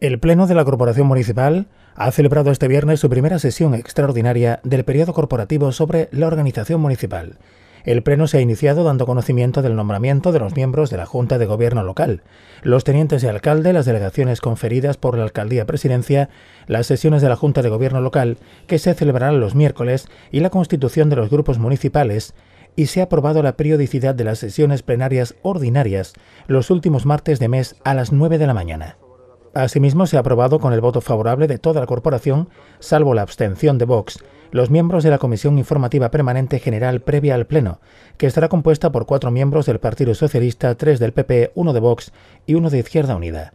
El Pleno de la Corporación Municipal ha celebrado este viernes su primera sesión extraordinaria del periodo corporativo sobre la organización municipal. El Pleno se ha iniciado dando conocimiento del nombramiento de los miembros de la Junta de Gobierno local, los tenientes de alcalde, las delegaciones conferidas por la Alcaldía Presidencia, las sesiones de la Junta de Gobierno local, que se celebrarán los miércoles, y la constitución de los grupos municipales, y se ha aprobado la periodicidad de las sesiones plenarias ordinarias los últimos martes de mes a las 9 de la mañana. Asimismo, se ha aprobado con el voto favorable de toda la corporación, salvo la abstención de Vox, los miembros de la Comisión Informativa Permanente General previa al Pleno, que estará compuesta por cuatro miembros del Partido Socialista, tres del PP, uno de Vox y uno de Izquierda Unida.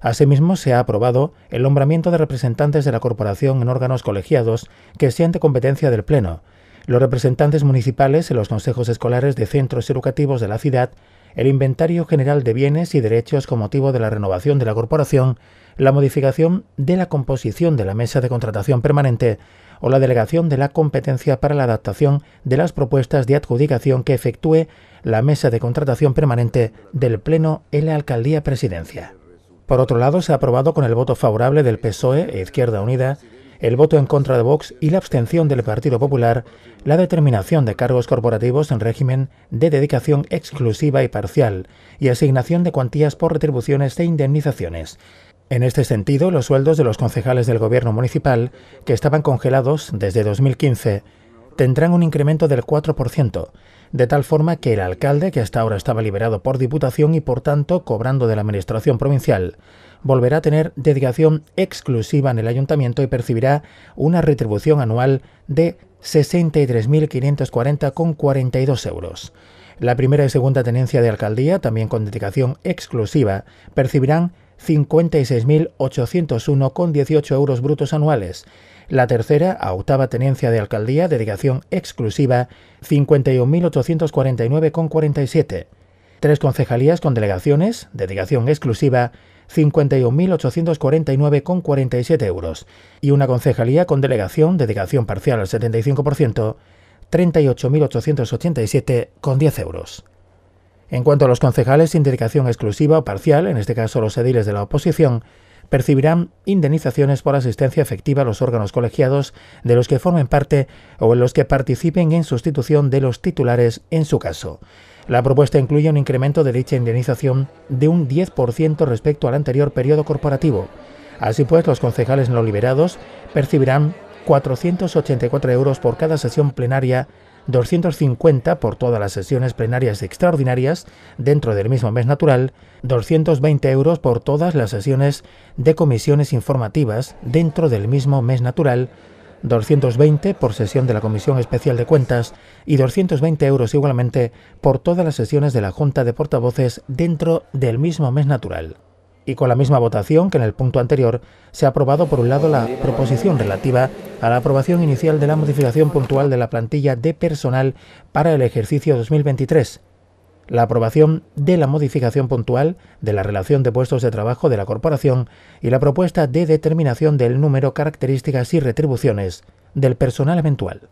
Asimismo, se ha aprobado el nombramiento de representantes de la corporación en órganos colegiados que sean de competencia del Pleno, los representantes municipales en los consejos escolares de centros educativos de la ciudad, el inventario general de bienes y derechos con motivo de la renovación de la corporación, la modificación de la composición de la mesa de contratación permanente o la delegación de la competencia para la adaptación de las propuestas de adjudicación que efectúe la mesa de contratación permanente del Pleno en la Alcaldía Presidencia. Por otro lado, se ha aprobado con el voto favorable del PSOE e Izquierda Unida el voto en contra de Vox y la abstención del Partido Popular, la determinación de cargos corporativos en régimen de dedicación exclusiva y parcial y asignación de cuantías por retribuciones e indemnizaciones. En este sentido, los sueldos de los concejales del Gobierno Municipal, que estaban congelados desde 2015, tendrán un incremento del 4%, de tal forma que el alcalde, que hasta ahora estaba liberado por diputación y por tanto cobrando de la Administración Provincial, volverá a tener dedicación exclusiva en el ayuntamiento y percibirá una retribución anual de 63.540,42 euros. La primera y segunda tenencia de alcaldía, también con dedicación exclusiva, percibirán 56.801,18 euros brutos anuales. La tercera a octava tenencia de alcaldía, dedicación exclusiva, 51.849,47. Tres concejalías con delegaciones, dedicación exclusiva, 51.849,47 euros y una concejalía con delegación, dedicación parcial al 75%, 38.887,10 euros. En cuanto a los concejales sin dedicación exclusiva o parcial, en este caso los ediles de la oposición, percibirán indemnizaciones por asistencia efectiva a los órganos colegiados de los que formen parte o en los que participen en sustitución de los titulares en su caso. La propuesta incluye un incremento de dicha indemnización de un 10% respecto al anterior periodo corporativo. Así pues, los concejales no liberados percibirán 484 euros por cada sesión plenaria 250 por todas las sesiones plenarias extraordinarias dentro del mismo mes natural, 220 euros por todas las sesiones de comisiones informativas dentro del mismo mes natural, 220 por sesión de la Comisión Especial de Cuentas y 220 euros igualmente por todas las sesiones de la Junta de Portavoces dentro del mismo mes natural. Y con la misma votación que en el punto anterior, se ha aprobado por un lado la proposición relativa a la aprobación inicial de la modificación puntual de la plantilla de personal para el ejercicio 2023 la aprobación de la modificación puntual de la relación de puestos de trabajo de la corporación y la propuesta de determinación del número, características y retribuciones del personal eventual.